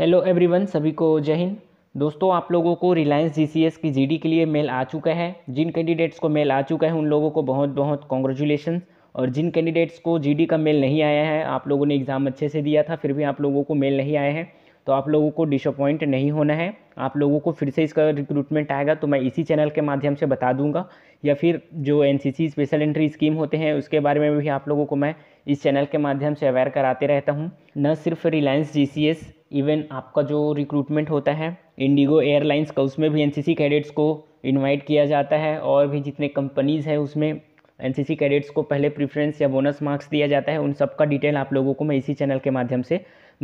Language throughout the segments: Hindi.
हेलो एवरीवन सभी को जय हिंद दोस्तों आप लोगों को रिलायंस जीसीएस की जीडी के लिए मेल आ चुका है जिन कैंडिडेट्स को मेल आ चुका है उन लोगों को बहुत बहुत कॉन्ग्रेचुलेशन और जिन कैंडिडेट्स को जीडी का मेल नहीं आया है आप लोगों ने एग्ज़ाम अच्छे से दिया था फिर भी आप लोगों को मेल नहीं आया है तो आप लोगों को डिसअपॉइंट नहीं होना है आप लोगों को फिर से इसका रिक्रूटमेंट आएगा तो मैं इसी चैनल के माध्यम से बता दूंगा या फिर जो एन स्पेशल एंट्री स्कीम होते हैं उसके बारे में भी आप लोगों को मैं इस चैनल के माध्यम से अवेयर कराते रहता हूँ न सिर्फ रिलायंस जी इवन आपका जो रिक्रूटमेंट होता है इंडिगो एयरलाइंस का उसमें भी एनसीसी कैडेट्स को इनवाइट किया जाता है और भी जितने कंपनीज़ हैं उसमें एनसीसी कैडेट्स को पहले प्रिफ्रेंस या बोनस मार्क्स दिया जाता है उन सब का डिटेल आप लोगों को मैं इसी चैनल के माध्यम से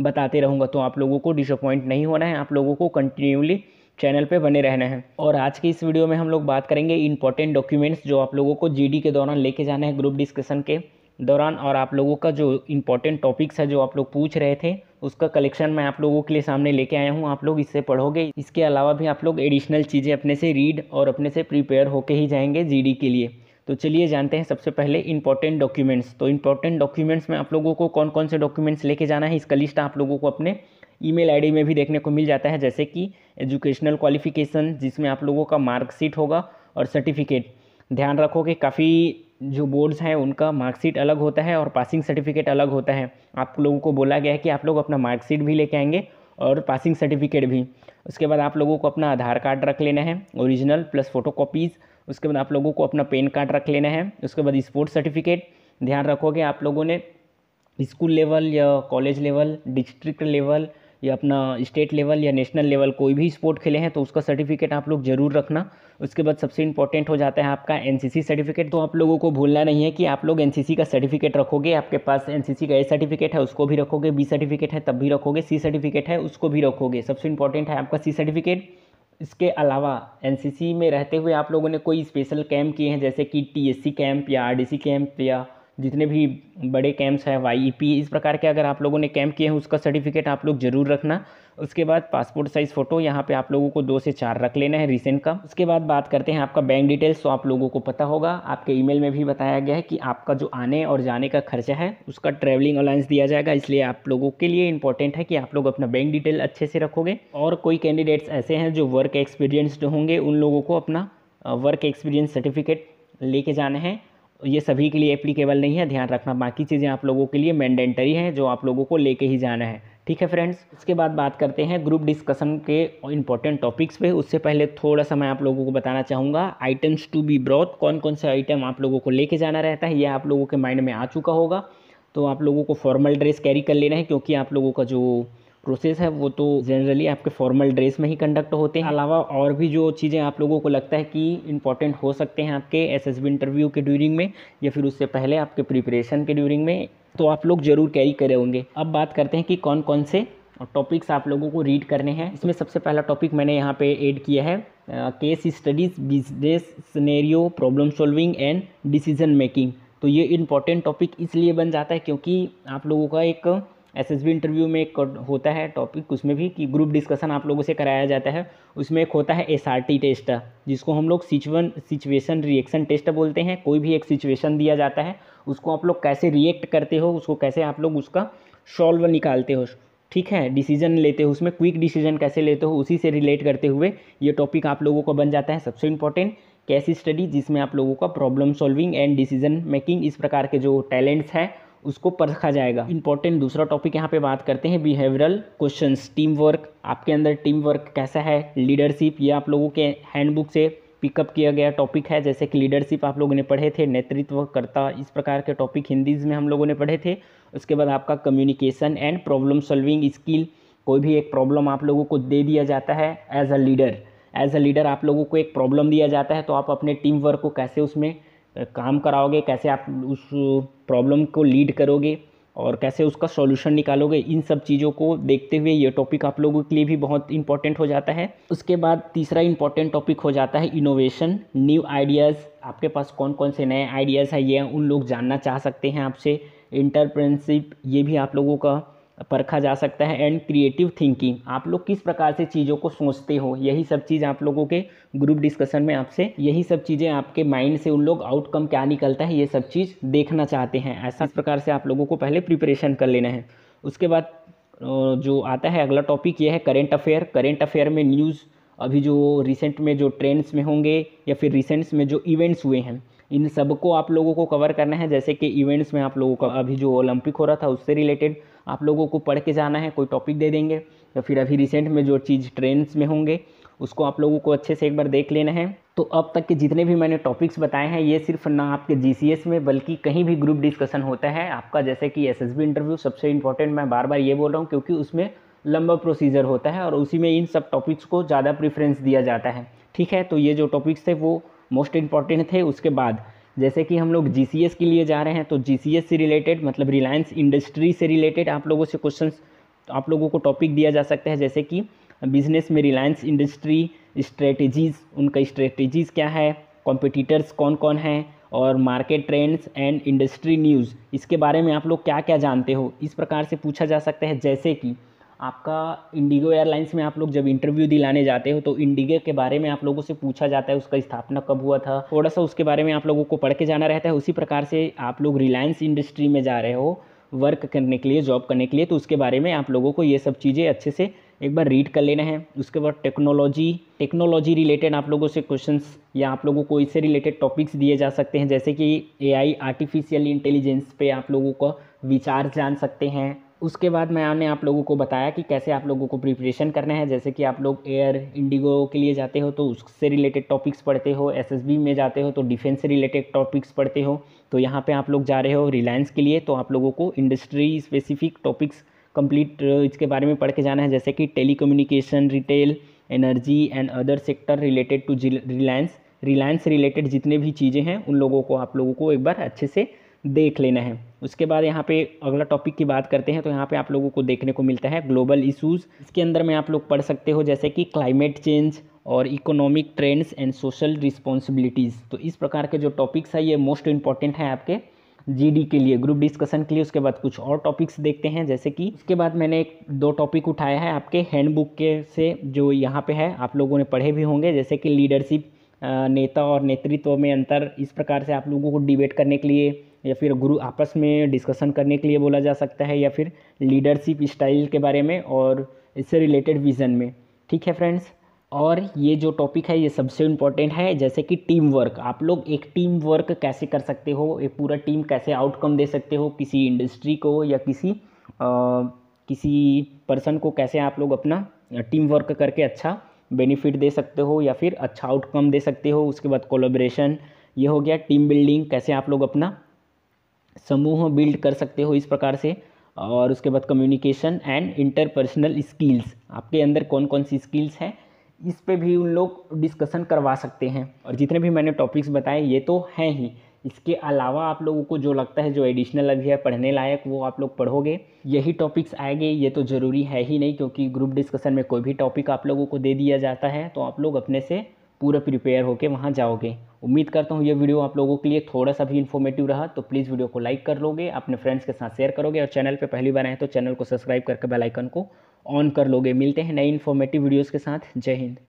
बताते रहूँगा तो आप लोगों को डिसअपॉइंट नहीं होना है आप लोगों को कंटिन्यूली चैनल पे बने रहना है और आज की इस वीडियो में हम लोग बात करेंगे इंपॉर्टेंट डॉक्यूमेंट्स जो आप लोगों को जीडी के दौरान लेके जाना है ग्रुप डिस्कशन के दौरान और आप लोगों का जो इम्पोर्टेंट टॉपिक्स है जो आप लोग पूछ रहे थे उसका कलेक्शन मैं आप लोगों के लिए सामने लेके आया हूँ आप लोग इससे पढ़ोगे इसके अलावा भी आप लोग एडिशनल चीज़ें अपने से रीड और अपने से प्रिपेयर होके ही जाएंगे जी के लिए तो चलिए जानते हैं सबसे पहले इंपॉर्टेंट डॉक्यूमेंट्स तो इंपॉर्टेंट डॉक्यूमेंट्स में आप लोगों को कौन कौन से डॉक्यूमेंट्स लेके जाना है इसका लिस्ट आप लोगों को अपने ईमेल आईडी में भी देखने को मिल जाता है जैसे कि एजुकेशनल क्वालिफिकेशन जिसमें आप लोगों का मार्कशीट होगा और सर्टिफिकेट ध्यान रखो कि काफ़ी जो बोर्ड्स हैं उनका मार्कशीट अलग होता है और पासिंग सर्टिफिकेट अलग होता है आप लोगों को बोला गया है कि आप लोग अपना मार्कशीट भी लेके आएंगे और पासिंग सर्टिफिकेट भी उसके बाद आप लोगों को अपना आधार कार्ड रख लेना है ओरिजिनल प्लस फ़ोटो कॉपीज़ उसके बाद आप लोगों को अपना पेन कार्ड रख लेना है उसके बाद स्पोर्ट्स सर्टिफिकेट ध्यान रखोगे आप लोगों ने स्कूल लेवल या कॉलेज लेवल डिस्ट्रिक्ट लेवल या अपना स्टेट लेवल या नेशनल लेवल कोई भी स्पोर्ट खेले हैं तो उसका सर्टिफिकेट आप लोग ज़रूर रखना उसके बाद सबसे इंपॉर्टेंट हो जाता है आपका एनसीसी सर्टिफिकेट तो आप लोगों को भूलना नहीं है कि आप लोग एनसीसी का सर्टिफिकेट रखोगे आपके पास एनसीसी का ए सर्टिफिकेट है उसको भी रखोगे बी सर्टिफिकेट है तब भी रखोगे सी सर्टिफिकेट है उसको भी रखोगे सबसे इंपॉर्टेंट है आपका सी सर्टिफिकेट इसके अलावा एन में रहते हुए आप लोगों ने कोई स्पेशल कैंप किए हैं जैसे कि टी कैंप या आरडीसी कैंप या जितने भी बड़े कैंप्स हैं वाई पी e इस प्रकार के अगर आप लोगों ने कैंप किए हैं उसका सर्टिफिकेट आप लोग ज़रूर रखना उसके बाद पासपोर्ट साइज़ फ़ोटो यहाँ पे आप लोगों को दो से चार रख लेना है रिसेंट का उसके बाद बात करते हैं आपका बैंक डिटेल्स तो आप लोगों को पता होगा आपके ईमेल में भी बताया गया है कि आपका जो आने और जाने का खर्चा है उसका ट्रैवलिंग अलाउंस दिया जाएगा इसलिए आप लोगों के लिए इंपॉर्टेंट है कि आप लोग अपना बैंक डिटेल अच्छे से रखोगे और कोई कैंडिडेट्स ऐसे हैं जो वर्क एक्सपीरियंसड होंगे उन लोगों को अपना वर्क एक्सपीरियंस सर्टिफिकेट लेके जाना है ये सभी के लिए एप्लीकेबल नहीं है ध्यान रखना बाकी चीज़ें आप लोगों के लिए मैंडेंटरी हैं जो आप लोगों को लेके ही जाना है ठीक है फ्रेंड्स इसके बाद बात करते हैं ग्रुप डिस्कशन के इंपॉर्टेंट टॉपिक्स पे उससे पहले थोड़ा सा मैं आप लोगों को बताना चाहूँगा आइटम्स टू बी ब्रॉथ कौन कौन से आइटम आप लोगों को लेके जाना रहता है ये आप लोगों के माइंड में आ चुका होगा तो आप लोगों को फॉर्मल ड्रेस कैरी कर लेना है क्योंकि आप लोगों का जो प्रोसेस है वो तो जनरली आपके फॉर्मल ड्रेस में ही कंडक्ट होते हैं अलावा और भी जो चीज़ें आप लोगों को लगता है कि इंपॉर्टेंट हो सकते हैं आपके एस इंटरव्यू के ड्यूरिंग में या फिर उससे पहले आपके प्रिपरेशन के ड्यूरिंग में तो आप लोग ज़रूर कैरी करे होंगे अब बात करते हैं कि कौन कौन से टॉपिक्स आप लोगों को रीड करने हैं इसमें सबसे पहला टॉपिक मैंने यहाँ पे ऐड किया है case studies business scenario problem solving and decision making तो ये इम्पॉर्टेंट टॉपिक इसलिए बन जाता है क्योंकि आप लोगों का एक एसएसबी इंटरव्यू में एक होता है टॉपिक उसमें भी कि ग्रुप डिस्कशन आप लोगों से कराया जाता है उसमें एक होता है एसआरटी टेस्ट जिसको हम लोग सिचुएन सिचुएशन रिएक्शन टेस्ट बोलते हैं कोई भी एक सिचुएशन दिया जाता है उसको आप लोग कैसे रिएक्ट करते हो उसको कैसे आप लोग उसका सॉल्व निकालते हो ठीक है डिसीजन लेते हो उसमें क्विक डिसीजन कैसे लेते हो उसी से रिलेट करते हुए ये टॉपिक आप लोगों का बन जाता है सबसे इम्पॉर्टेंट कैसी स्टडी जिसमें आप लोगों का problem solving and decision making इस प्रकार के जो टैलेंट्स हैं उसको परखा जाएगा इंपॉर्टेंट दूसरा टॉपिक यहाँ पे बात करते हैं बिहेवियरल क्वेश्चन टीम वर्क आपके अंदर टीम वर्क कैसा है लीडरशिप ये आप लोगों के हैंडबुक से पिकअप किया गया टॉपिक है जैसे कि लीडरशिप आप लोगों ने पढ़े थे नेतृत्व करता इस प्रकार के टॉपिक हिंदीज में हम लोगों ने पढ़े थे उसके बाद आपका communication and problem solving skill कोई भी एक प्रॉब्लम आप लोगों को दे दिया जाता है as a leader as a leader आप लोगों को एक प्रॉब्लम दिया जाता है तो आप अपने टीम वर्क को कैसे उसमें काम कराओगे कैसे आप उस प्रॉब्लम को लीड करोगे और कैसे उसका सॉल्यूशन निकालोगे इन सब चीज़ों को देखते हुए ये टॉपिक आप लोगों के लिए भी बहुत इंपॉर्टेंट हो जाता है उसके बाद तीसरा इंपॉर्टेंट टॉपिक हो जाता है इनोवेशन न्यू आइडियाज़ आपके पास कौन कौन से नए आइडियाज़ हैं ये उन लोग जानना चाह सकते हैं आपसे इंटरप्रेनशिप ये भी आप लोगों का परखा जा सकता है एंड क्रिएटिव थिंकिंग आप लोग किस प्रकार से चीज़ों को सोचते हो यही सब चीज़ आप लोगों के ग्रुप डिस्कशन में आपसे यही सब चीज़ें आपके माइंड से उन लोग आउटकम क्या निकलता है ये सब चीज़ देखना चाहते हैं ऐसा इस प्रकार से आप लोगों को पहले प्रिपरेशन कर लेना है उसके बाद जो आता है अगला टॉपिक ये है करेंट अफेयर करेंट अफेयर में न्यूज़ अभी जो रिसेंट में जो ट्रेंड्स में होंगे या फिर रिसेंट्स में जो इवेंट्स हुए हैं इन सबको आप लोगों को कवर करना है जैसे कि इवेंट्स में आप लोगों का अभी जो ओलंपिक हो रहा था उससे रिलेटेड आप लोगों को पढ़ के जाना है कोई टॉपिक दे देंगे या तो फिर अभी रिसेंट में जो चीज़ ट्रेंड्स में होंगे उसको आप लोगों को अच्छे से एक बार देख लेना है तो अब तक के जितने भी मैंने टॉपिक्स बताए हैं ये सिर्फ ना आपके जी में बल्कि कहीं भी ग्रुप डिस्कशन होता है आपका जैसे कि एस इंटरव्यू सबसे इंपॉर्टेंट मैं बार बार ये बोल रहा हूँ क्योंकि उसमें लंबा प्रोसीजर होता है और उसी में इन सब टॉपिक्स को ज़्यादा प्रेफरेंस दिया जाता है ठीक है तो ये जो टॉपिक्स थे वो मोस्ट इम्पॉर्टेंट थे उसके बाद जैसे कि हम लोग जी के लिए जा रहे हैं तो जी से रिलेटेड मतलब रिलायंस इंडस्ट्री से रिलेटेड आप लोगों से क्वेश्चन तो आप लोगों को टॉपिक दिया जा सकता है जैसे कि बिजनेस में रिलायंस इंडस्ट्री स्ट्रेटजीज़ उनका स्ट्रेटजीज़ क्या है कॉम्पिटिटर्स कौन कौन हैं और market trends and industry news इसके बारे में आप लोग क्या क्या जानते हो इस प्रकार से पूछा जा सकता है जैसे कि आपका इंडिगो एयरलाइंस में आप लोग जब इंटरव्यू दिलाने जाते हो तो इंडिगो के बारे में आप लोगों से पूछा जाता है उसका स्थापना कब हुआ था थोड़ा सा उसके बारे में आप लोगों को पढ़ के जाना रहता है उसी प्रकार से आप लोग रिलायंस इंडस्ट्री में जा रहे हो वर्क करने के लिए जॉब करने के लिए तो उसके बारे में आप लोगों को ये सब चीज़ें अच्छे से एक बार रीड कर लेना है उसके बाद टेक्नोलॉजी टेक्नोलॉजी रिलेटेड आप लोगों से क्वेश्चंस या आप लोगों को इससे रिलेटेड टॉपिक्स दिए जा सकते हैं जैसे कि एआई आर्टिफिशियल इंटेलिजेंस पे आप लोगों का विचार जान सकते हैं उसके बाद मैंने आप लोगों को बताया कि कैसे आप लोगों को प्रिपरेशन करना है जैसे कि आप लोग एयर इंडिगो के लिए जाते हो तो उससे रिलेटेड टॉपिक्स पढ़ते हो एसएसबी में जाते हो तो डिफेंस से रिलेटेड टॉपिक्स पढ़ते हो तो यहाँ पे आप लोग जा रहे हो रिलायंस के लिए तो आप लोगों को इंडस्ट्री स्पेसिफिक टॉपिक्स कम्प्लीट इसके बारे में पढ़ के जाना है जैसे कि tele retail energy and other sector related to Reliance Reliance related जितने भी चीज़ें हैं उन लोगों को आप लोगों को एक बार अच्छे से देख लेना है उसके बाद यहाँ पे अगला टॉपिक की बात करते हैं तो यहाँ पे आप लोगों को देखने को मिलता है ग्लोबल इशूज़ इसके अंदर में आप लोग पढ़ सकते हो जैसे कि क्लाइमेट चेंज और economic trends and social responsibilities तो इस प्रकार के जो टॉपिक्स है ये मोस्ट इंपॉर्टेंट हैं आपके जीडी के लिए ग्रुप डिस्कशन के लिए उसके बाद कुछ और टॉपिक्स देखते हैं जैसे कि उसके बाद मैंने एक दो टॉपिक उठाया है आपके हैंडबुक के से जो यहाँ पे है आप लोगों ने पढ़े भी होंगे जैसे कि लीडरशिप नेता और नेतृत्व में अंतर इस प्रकार से आप लोगों को डिबेट करने के लिए या फिर गुरु आपस में डिस्कशन करने के लिए बोला जा सकता है या फिर लीडरशिप स्टाइल के बारे में और इससे रिलेटेड विज़न में ठीक है फ्रेंड्स और ये जो टॉपिक है ये सबसे इम्पॉर्टेंट है जैसे कि टीम वर्क आप लोग एक टीम वर्क कैसे कर सकते हो एक पूरा टीम कैसे आउटकम दे सकते हो किसी इंडस्ट्री को या किसी आ, किसी पर्सन को कैसे आप लोग अपना टीम वर्क करके अच्छा बेनिफिट दे सकते हो या फिर अच्छा आउटकम दे सकते हो उसके बाद कोलोब्रेशन ये हो गया टीम बिल्डिंग कैसे आप लोग अपना समूह बिल्ड कर सकते हो इस प्रकार से और उसके बाद कम्युनिकेशन एंड इंटरपर्सनल स्किल्स आपके अंदर कौन कौन सी स्किल्स हैं इस पे भी उन लोग डिस्कशन करवा सकते हैं और जितने भी मैंने टॉपिक्स बताए ये तो हैं ही इसके अलावा आप लोगों को जो लगता है जो एडिशनल अभी है पढ़ने लायक वो आप लोग पढ़ोगे यही टॉपिक्स आएंगे ये तो ज़रूरी है ही नहीं क्योंकि ग्रुप डिस्कशन में कोई भी टॉपिक आप लोगों को दे दिया जाता है तो आप लोग अपने से पूरा प्रिपेयर होकर वहाँ जाओगे उम्मीद करता हूँ ये वीडियो आप लोगों के लिए थोड़ा सा भी इन्फॉर्मेटिव रहा तो प्लीज़ वीडियो को लाइक कर लोगे अपने फ्रेंड्स के साथ शेयर करोगे और चैनल पर पहली बार आए तो चैनल को सब्सक्राइब करके बेलाइकन को ऑन कर लोगे मिलते हैं नई इन्फॉर्मेटिव वीडियोज़ के साथ जय हिंद